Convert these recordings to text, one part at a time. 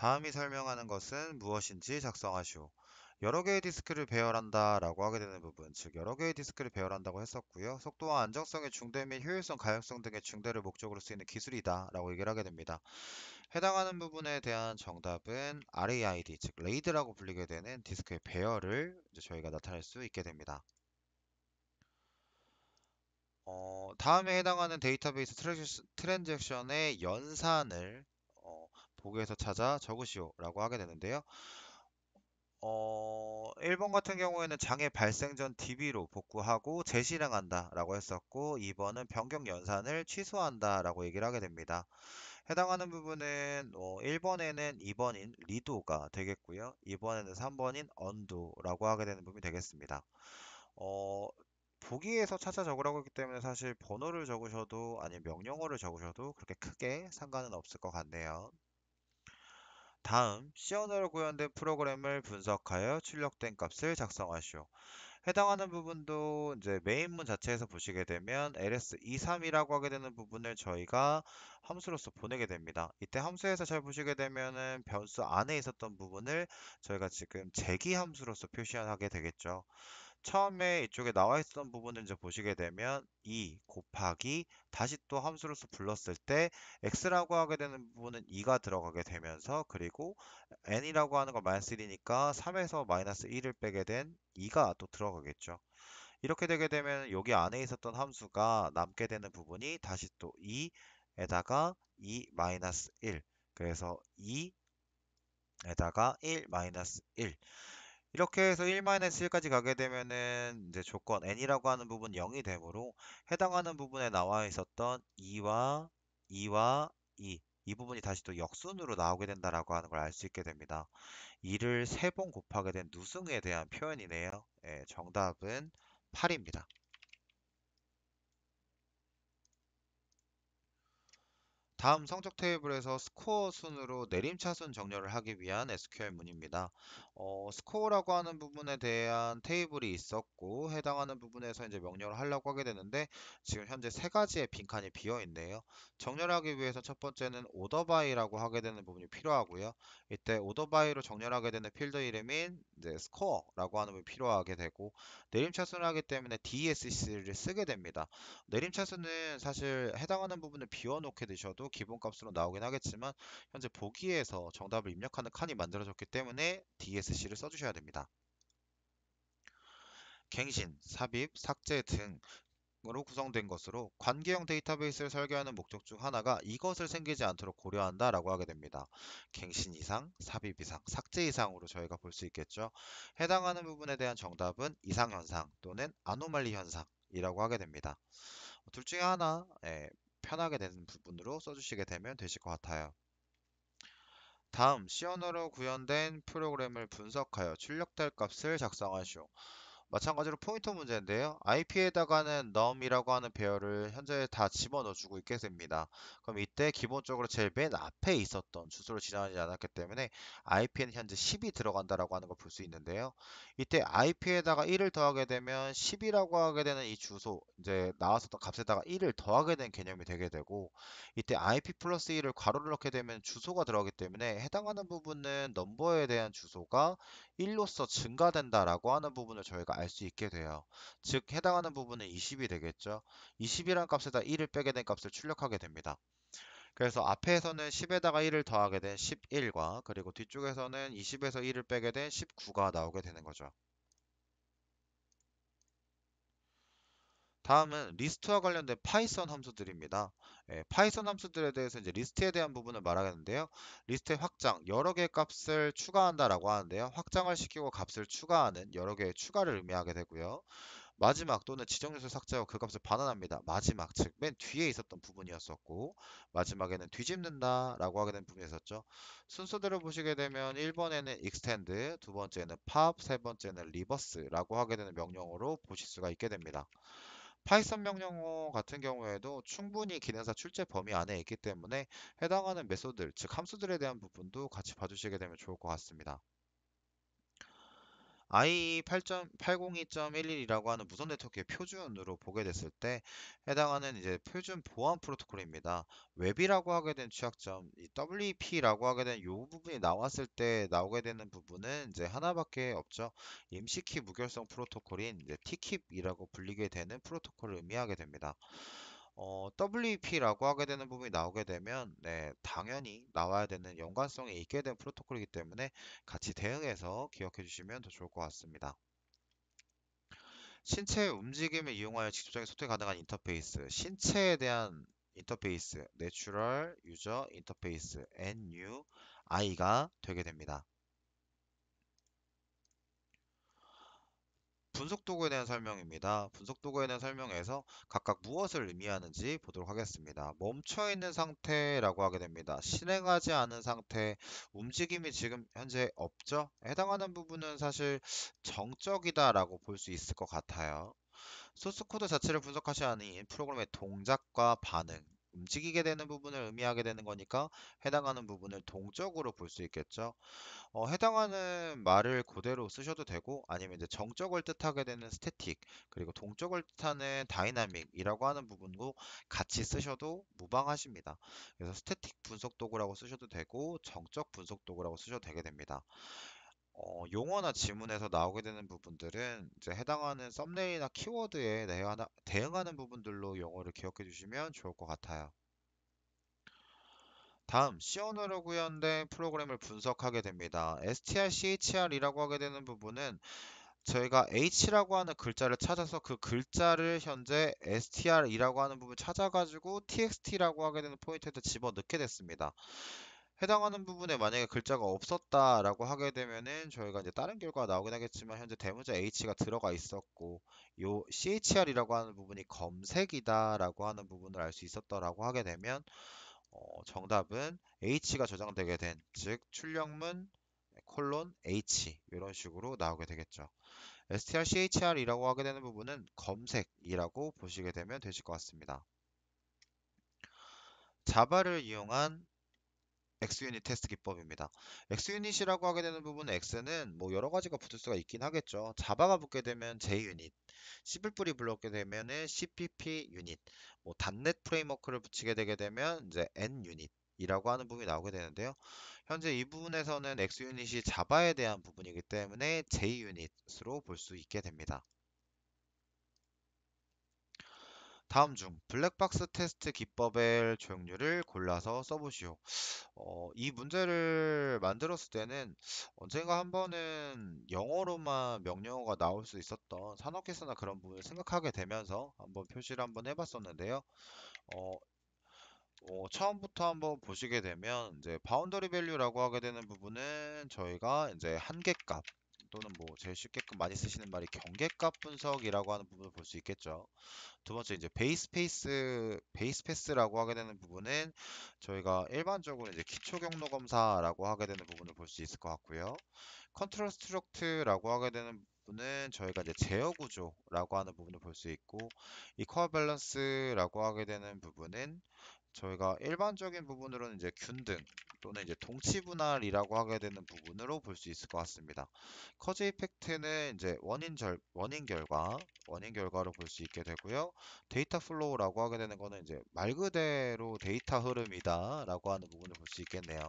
다음이 설명하는 것은 무엇인지 작성하시오. 여러 개의 디스크를 배열한다 라고 하게 되는 부분, 즉 여러 개의 디스크를 배열한다고 했었고요. 속도와 안정성의 중대 및 효율성, 가용성 등의 중대를 목적으로 쓰이는 기술이다 라고 얘기를 하게 됩니다. 해당하는 부분에 대한 정답은 RAID, 즉 레이드라고 불리게 되는 디스크의 배열을 저희가 나타낼 수 있게 됩니다. 어, 다음에 해당하는 데이터베이스 트랜잭션의 연산을 보기에서 찾아 적으시오 라고 하게 되는데요. 어, 1번 같은 경우에는 장애 발생 전 DB로 복구하고 재실행한다 라고 했었고 2번은 변경 연산을 취소한다 라고 얘기를 하게 됩니다. 해당하는 부분은 어, 1번에는 2번인 리도가 되겠고요. 2번에는 3번인 언도라고 하게 되는 부분이 되겠습니다. 어, 보기에서 찾아 적으라고 했기 때문에 사실 번호를 적으셔도 아니면 명령어를 적으셔도 그렇게 크게 상관은 없을 것 같네요. 다음 시연으로 구현된 프로그램을 분석하여 출력된 값을 작성하시오. 해당하는 부분도 이제 메인문 자체에서 보시게 되면 ls23이라고 하게 되는 부분을 저희가 함수로서 보내게 됩니다. 이때 함수에서 잘 보시게 되면은 변수 안에 있었던 부분을 저희가 지금 재기 함수로서 표시하게 되겠죠. 처음에 이쪽에 나와 있던 부분을 이제 보시게 되면 2 곱하기 다시 또 함수로서 불렀을 때 x라고 하게 되는 부분은 2가 들어가게 되면서 그리고 n이라고 하는 건 마이너스 1이니까 3에서 마이너스 1을 빼게 된 2가 또 들어가겠죠. 이렇게 되게 되면 여기 안에 있었던 함수가 남게 되는 부분이 다시 또 2에다가 2 마이너스 1 그래서 2에다가 1 마이너스 1 이렇게 해서 1-1까지 가게 되면은 이제 조건 n이라고 하는 부분 0이 되므로 해당하는 부분에 나와 있었던 2와 2와 2, 이 부분이 다시 또 역순으로 나오게 된다라고 하는 걸 알 수 있게 됩니다. 2를 3번 곱하게 된 누승에 대한 표현이네요. 예, 정답은 8입니다. 다음 성적 테이블에서 스코어 순으로 내림차순 정렬을 하기 위한 SQL 문입니다. 어, 스코어라고 하는 부분에 대한 테이블이 있었고 해당하는 부분에서 이제 명령을 하려고 하게 되는데 지금 현재 세 가지의 빈칸이 비어 있네요. 정렬하기 위해서 첫 번째는 오더바이라고 하게 되는 부분이 필요하고요. 이때 오더바이로 정렬하게 되는 필드 이름인 이제 스코어라고 하는 부분이 필요하게 되고 내림차순을 하기 때문에 DSC를 쓰게 됩니다. 내림차순은 사실 해당하는 부분을 비워 놓게 되셔도 기본값으로 나오긴 하겠지만 현재 보기에서 정답을 입력하는 칸이 만들어졌기 때문에 DS ASC를 써주셔야 됩니다. 갱신, 삽입, 삭제 등으로 구성된 것으로 관계형 데이터베이스를 설계하는 목적 중 하나가 이것을 생기지 않도록 고려한다 라고 하게 됩니다. 갱신 이상, 삽입 이상, 삭제 이상으로 저희가 볼 수 있겠죠. 해당하는 부분에 대한 정답은 이상현상 또는 아노말리 현상이라고 하게 됩니다. 뭐 둘 중에 하나 예, 편하게 되는 부분으로 써주시게 되면 되실 것 같아요. 다음 C언어로 구현된 프로그램을 분석하여 출력될 값을 작성하시오 마찬가지로 포인터 문제인데요. IP에다가는 num이라고 하는 배열을 현재 다 집어넣어주고 있게 됩니다. 그럼 이때 기본적으로 제일 맨 앞에 있었던 주소를 지나지 않았기 때문에 IP는 현재 10이 들어간다라고 하는 걸 볼 수 있는데요. 이때 IP에다가 1을 더하게 되면 10이라고 하게 되는 이 주소 이제 나왔었던 값에다가 1을 더하게 된 개념이 되게 되고 이때 IP 플러스 1을 괄호를 넣게 되면 주소가 들어가기 때문에 해당하는 부분은 넘버에 대한 주소가 1로서 증가된다라고 하는 부분을 저희가 알 수 있게 돼요. 즉 해당하는 부분은 20이 되겠죠. 20이란 값에다 1을 빼게 된 값을 출력하게 됩니다. 그래서 앞에서는 10에다가 1을 더하게 된 11과 그리고 뒤쪽에서는 20에서 1을 빼게 된 19가 나오게 되는 거죠. 다음은 리스트와 관련된 파이썬 함수들입니다. 예, 파이썬 함수들에 대해서 이제 리스트에 대한 부분을 말하겠는데요. 리스트의 확장, 여러 개의 값을 추가한다라고 하는데요. 확장을 시키고 값을 추가하는 여러 개의 추가를 의미하게 되고요. 마지막 또는 지정요소 삭제하고 그 값을 반환합니다. 마지막 즉 맨 뒤에 있었던 부분이었었고 마지막에는 뒤집는다 라고 하게 된 부분이 있었죠. 순서대로 보시게 되면 1번에는 extend, 두 번째는 pop, 세 번째는 reverse 라고 하게 되는 명령으로 보실 수가 있게 됩니다. 파이썬 명령어 같은 경우에도 충분히 기능사 출제 범위 안에 있기 때문에 해당하는 메소드, 즉 함수들에 대한 부분도 같이 봐주시게 되면 좋을 것 같습니다. i 8.802.11이라고 하는 무선 네트워크의 표준으로 보게 됐을 때 해당하는 이제 표준 보안 프로토콜입니다. 웹이라고 하게 된 취약점, 이 WP라고 하게 된 이 부분이 나왔을 때 나오게 되는 부분은 이제 하나밖에 없죠. 임시키 무결성 프로토콜인 이제 TKIP이라고 불리게 되는 프로토콜을 의미하게 됩니다. 어, WEP라고 하게 되는 부분이 나오게 되면 네, 당연히 나와야 되는 연관성이 있게 된 프로토콜이기 때문에 같이 대응해서 기억해 주시면 더 좋을 것 같습니다. 신체 움직임을 이용하여 직접적인 소통이 가능한 인터페이스, 신체에 대한 인터페이스, 내추럴 유저 인터페이스 NUI가 되게 됩니다. 분석 도구에 대한 설명입니다. 분석 도구에 대한 설명에서 각각 무엇을 의미하는지 보도록 하겠습니다. 멈춰 있는 상태라고 하게 됩니다. 실행하지 않은 상태, 움직임이 지금 현재 없죠? 해당하는 부분은 사실 정적이다라고 볼 수 있을 것 같아요. 소스 코드 자체를 분석하지 않은 프로그램의 동작과 반응, 움직이게 되는 부분을 의미하게 되는 거니까 해당하는 부분을 동적으로 볼 수 있겠죠. 어, 해당하는 말을 그대로 쓰셔도 되고 아니면 이제 정적을 뜻하게 되는 스태틱 그리고 동적을 뜻하는 다이나믹이라고 하는 부분도 같이 쓰셔도 무방하십니다. 그래서 스태틱 분석 도구라고 쓰셔도 되고 정적 분석 도구라고 쓰셔도 되게 됩니다. 어, 용어나 지문에서 나오게 되는 부분들은 이제 해당하는 썸네일이나 키워드에 대응하나- 대응하는 부분들로 용어를 기억해 주시면 좋을 것 같아요. 다음, 시언너로 구현된 프로그램을 분석하게 됩니다. strchr이라고 하게 되는 부분은 저희가 h라고 하는 글자를 찾아서 그 글자를 현재 str이라고 하는 부분 찾아가지고 txt라고 하게 되는 포인트에 집어넣게 됐습니다. 해당하는 부분에 만약에 글자가 없었다라고 하게 되면은 저희가 이제 다른 결과가 나오긴 하겠지만 현재 대문자 H가 들어가 있었고 요 CHR이라고 하는 부분이 검색이다라고 하는 부분을 알 수있었다라고 하게 되면 어, 정답은 H가 저장되게 된 즉 출력문 콜론 H 이런 식으로 나오게 되겠죠. strchr이라고 하게 되는 부분은 검색이라고 보시게 되면 되실 것 같습니다. 자바를 이용한 XUnit 테스트 기법입니다. XUnit이라고 하게 되는 부분 X는 뭐 여러 가지가 붙을 수가 있긴 하겠죠. 자바가 붙게 되면 JUnit, c 불렀게 되면은 CPP 유닛, 뭐 단넷 프레임워크를 붙이게 되게 되면 이제 N i t 이라고 하는 부분이 나오게 되는데요. 현재 이 부분에서는 XUnit이 자바에 대한 부분이기 때문에 JUnit으로 볼 수 있게 됩니다. 다음 중 블랙박스 테스트 기법의 조형률을 골라서 써보시오. 어, 이 문제를 만들었을 때는 언젠가 한 번은 영어로만 명령어가 나올 수 있었던 산업기사나 그런 부분을 생각하게 되면서 한번 표시를 한번 해봤었는데요. 어, 어, 처음부터 한번 보시게 되면 이제 바운더리 밸류라고 하게 되는 부분은 저희가 이제 한계값 또는 뭐 제일 쉽게끔 많이 쓰시는 말이 경계값 분석이라고 하는 부분을 볼 수 있겠죠. 두 번째 이제 베이스 페이스 베이스 패스라고 하게 되는 부분은 저희가 일반적으로 이제 기초 경로 검사라고 하게 되는 부분을 볼 수 있을 것 같고요. 컨트롤 스트럭트라고 하게 되는 부분은 저희가 이제 제어 구조라고 하는 부분을 볼 수 있고 이 커어 밸런스라고 하게 되는 부분은 저희가 일반적인 부분으로는 이제 균등 또는 이제 동치분할이라고 하게 되는 부분으로 볼 수 있을 것 같습니다. 커즈 이펙트는 이제 원인 절, 원인 결과, 원인 결과로 볼 수 있게 되고요. 데이터 플로우라고 하게 되는 거는 이제 말 그대로 데이터 흐름이다라고 하는 부분을 볼 수 있겠네요.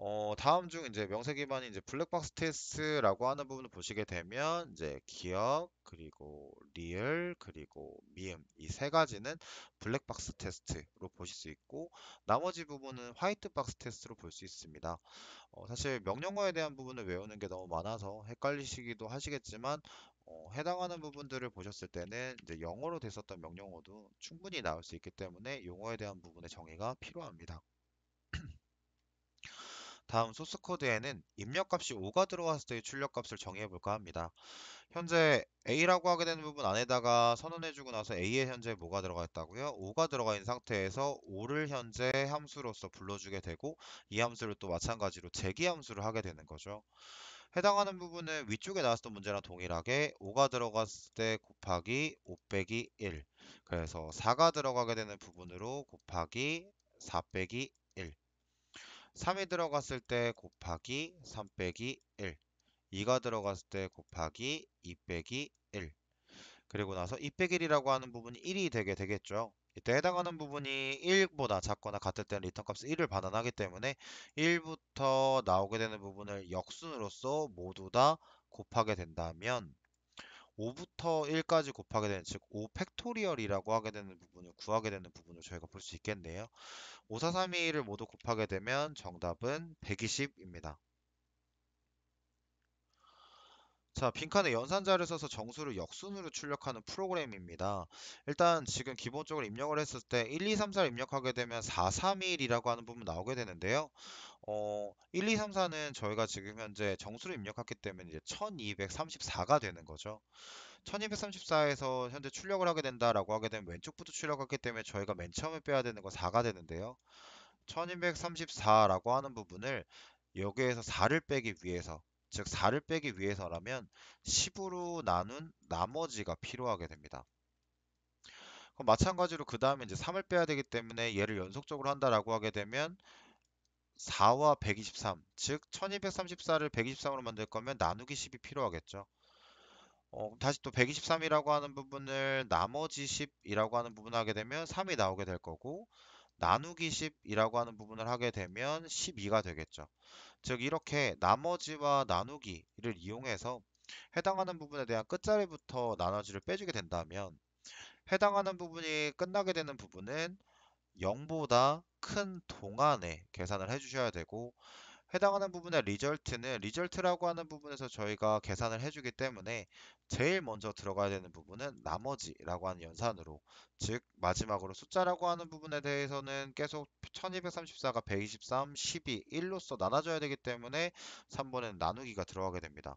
어, 다음 중 이제 명세 기반이 이제 블랙박스 테스트라고 하는 부분을 보시게 되면 이제 기억 그리고 리을 그리고 미음 이 세 가지는 블랙박스 테스트로 보실 수 있고 나머지 부분은 화이트박스 테스트로 볼 수 있습니다. 어, 사실 명령어에 대한 부분을 외우는 게 너무 많아서 헷갈리시기도 하시겠지만 어, 해당하는 부분들을 보셨을 때는 이제 영어로 됐었던 명령어도 충분히 나올 수 있기 때문에 용어에 대한 부분의 정의가 필요합니다. 다음 소스코드에는 입력값이 5가 들어왔을 때의 출력값을 정의해볼까 합니다. 현재 A라고 하게 되는 부분 안에다가 선언해주고 나서 A에 현재 뭐가 들어가 있다고요? 5가 들어가 있는 상태에서 5를 현재 함수로서 불러주게 되고 이 함수를 또 마찬가지로 재기 함수를 하게 되는 거죠. 해당하는 부분은 위쪽에 나왔던 문제랑 동일하게 5가 들어갔을 때 곱하기 5 빼기 1 그래서 4가 들어가게 되는 부분으로 곱하기 4 빼기 1 3이 들어갔을 때 곱하기 3 빼기 1 2가 들어갔을 때 곱하기 2 빼기 1 그리고 나서 2 빼기 1이라고 하는 부분이 1이 되게 되겠죠 이때 해당하는 부분이 1보다 작거나 같을 때는 리턴 값 1을 반환하기 때문에 1부터 나오게 되는 부분을 역순으로써 모두 다 곱하게 된다면 5부터 1까지 곱하게 되는 즉 5 팩토리얼이라고 하게 되는 부분을 구하게 되는 부분을 저희가 볼 수 있겠네요. 5, 4, 3, 2를 모두 곱하게 되면 정답은 120입니다. 자, 빈칸에 연산자를 써서 정수를 역순으로 출력하는 프로그램입니다. 일단 지금 기본적으로 입력을 했을 때 1, 2, 3, 4를 입력하게 되면 4, 3, 1이라고 하는 부분 나오게 되는데요. 어, 1, 2, 3, 4는 저희가 지금 현재 정수를 입력했기 때문에 이제 1234가 되는 거죠. 1234에서 현재 출력을 하게 된다라고 하게 되면 왼쪽부터 출력했기 때문에 저희가 맨 처음에 빼야 되는 건 4가 되는데요. 1234라고 하는 부분을 여기에서 4를 빼기 위해서 즉 4를 빼기 위해서라면 10으로 나눈 나머지가 필요하게 됩니다. 그럼 마찬가지로 그 다음에 이제 3을 빼야 되기 때문에 얘를 연속적으로 한다라고 하게 되면 4와 123, 즉 1234를 123으로 만들 거면 나누기 10이 필요하겠죠. 어, 다시 또 123이라고 하는 부분을 나머지 10이라고 하는 부분 하게 되면 3이 나오게 될 거고 나누기 10이라고 하는 부분을 하게 되면 12가 되겠죠. 즉 이렇게 나머지와 나누기를 이용해서 해당하는 부분에 대한 끝자리부터 나눠지를 빼주게 된다면 해당하는 부분이 끝나게 되는 부분은 0보다 큰 동안에 계산을 해주셔야 되고 해당하는 부분의 리절트는 리절트라고 하는 부분에서 저희가 계산을 해주기 때문에 제일 먼저 들어가야 되는 부분은 나머지라고 하는 연산으로 즉 마지막으로 숫자라고 하는 부분에 대해서는 계속 1234가 123, 12, 1로서 나눠져야 되기 때문에 3번에는 나누기가 들어가게 됩니다.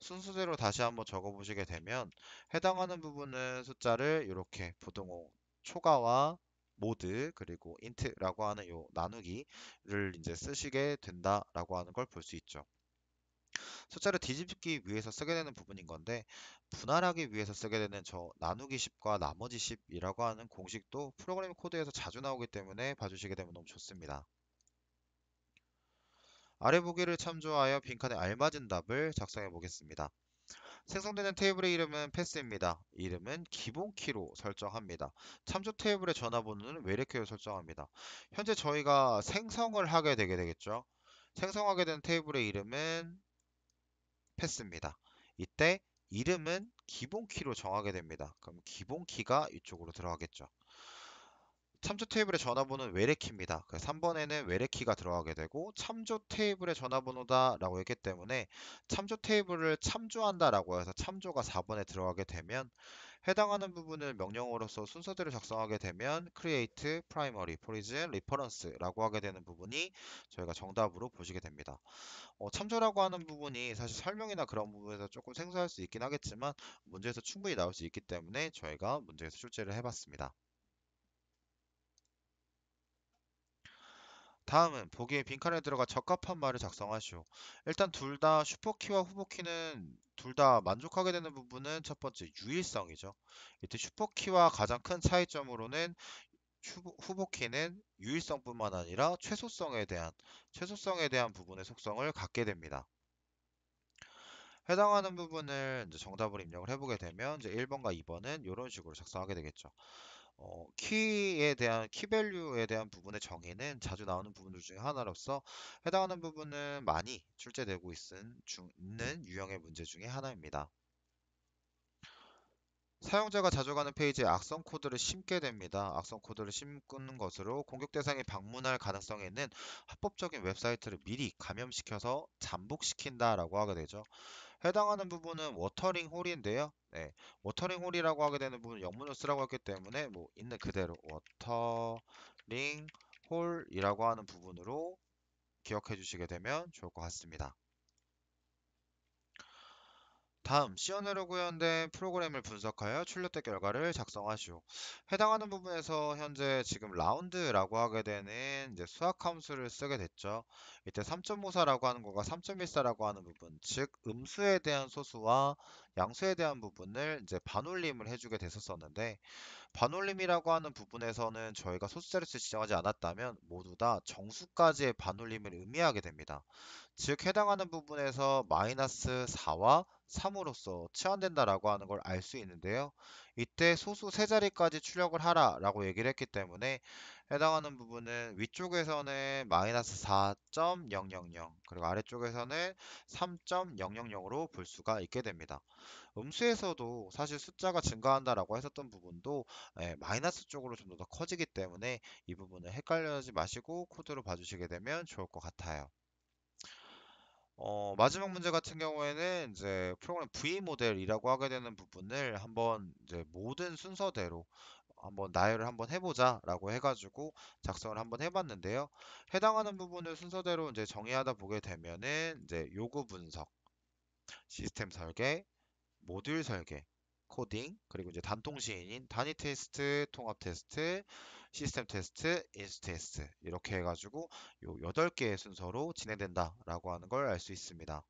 순수대로 다시 한번 적어보시게 되면 해당하는 부분은 숫자를 이렇게 부등호 어, 초과와 모드 그리고 int라고 하는 요 나누기를 이제 쓰시게 된다라고 하는 걸 볼 수 있죠. 숫자를 뒤집기 위해서 쓰게 되는 부분인 건데 분할하기 위해서 쓰게 되는 저 나누기 10과 나머지 10이라고 하는 공식도 프로그램 코드에서 자주 나오기 때문에 봐주시게 되면 너무 좋습니다. 아래 보기를 참조하여 빈칸에 알맞은 답을 작성해 보겠습니다. 생성되는 테이블의 이름은 패스입니다. 이름은 기본키로 설정합니다. 참조 테이블의 전화번호는 외래키로 설정합니다. 현재 저희가 생성을 하게 되게 되겠죠. 생성하게 된 테이블의 이름은 패스입니다. 이때 이름은 기본키로 정하게 됩니다. 그럼 기본키가 이쪽으로 들어가겠죠. 참조 테이블의 전화번호는 외래키입니다. 3번에는 외래키가 들어가게 되고 참조 테이블의 전화번호다라고 했기 때문에 참조 테이블을 참조한다라고 해서 참조가 4번에 들어가게 되면 해당하는 부분을 명령어로서 순서대로 작성하게 되면 create, primary, origin, reference라고 하게 되는 부분이 저희가 정답으로 보시게 됩니다. 어, 참조라고 하는 부분이 사실 설명이나 그런 부분에서 조금 생소할 수 있긴 하겠지만 문제에서 충분히 나올 수 있기 때문에 저희가 문제에서 출제를 해봤습니다. 다음은 보기에 빈칸에 들어가 적합한 말을 작성하시오. 일단 둘 다 슈퍼키와 후보키는 둘 다 만족하게 되는 부분은 첫 번째 유일성이죠. 이때 슈퍼키와 가장 큰 차이점으로는 후보키는 유일성뿐만 아니라 최소성에 대한 최소성에 대한 부분의 속성을 갖게 됩니다. 해당하는 부분을 정답을 입력을 해보게 되면 이제 1번과 2번은 이런 식으로 작성하게 되겠죠. 어, 키에 대한 키 밸류에 대한 부분의 정의는 자주 나오는 부분들 중에 하나로서 해당하는 부분은 많이 출제되고 있은, 중, 있는 유형의 문제 중에 하나입니다. 사용자가 자주 가는 페이지에 악성 코드를 심게 됩니다. 악성 코드를 심는 것으로 공격 대상이 방문할 가능성에 있는 합법적인 웹사이트를 미리 감염시켜서 잠복시킨다라고 하게 되죠. 해당하는 부분은 워터링 홀인데요. 네, 워터링 홀이라고 하게 되는 부분은 영문을 쓰라고 했기 때문에 뭐 있는 그대로 워터링 홀이라고 하는 부분으로 기억해 주시게 되면 좋을 것 같습니다. 다음 시연으로 구현된 프로그램을 분석하여 출력된 결과를 작성하시오. 해당하는 부분에서 현재 지금 라운드라고 하게 되는 이제 수학 함수를 쓰게 됐죠. 이때 3.54라고 하는 거가 3.14라고 하는 부분, 즉 음수에 대한 소수와 양수에 대한 부분을 이제 반올림을 해주게 됐었었는데 반올림이라고 하는 부분에서 는 저희가 소수자릿수 지정하지 않았다면 모두 다 정수까지의 반올림을 의미하게 됩니다. 즉 해당하는 부분에서 마이너스 4와 3으로서 치환된다라고 하는 걸 알 수 있는데요. 이때 소수 세 자리까지 출력을 하라라고 얘기를 했기 때문에 해당하는 부분은 위쪽에서는 마이너스 4.000 그리고 아래쪽에서는 3.000으로 볼 수가 있게 됩니다. 음수에서도 사실 숫자가 증가한다라고 했었던 부분도 예, 마이너스 쪽으로 좀 더 커지기 때문에 이 부분을 헷갈려하지 마시고 코드로 봐주시게 되면 좋을 것 같아요. 어, 마지막 문제 같은 경우에는 이제 프로그램 V 모델이라고 하게 되는 부분을 한번 이제 모든 순서대로 한번 나열을 한번 해보자라고 해가지고 작성을 한번 해봤는데요. 해당하는 부분을 순서대로 이제 정의하다 보게 되면은 이제 요구 분석, 시스템 설계, 모듈 설계, 코딩, 그리고 이제 단통 시인인 단위 테스트, 통합 테스트, 시스템 테스트, 인스 테스트 이렇게 해가지고 요 8개의 순서로 진행된다라고 하는 걸 알 수 있습니다.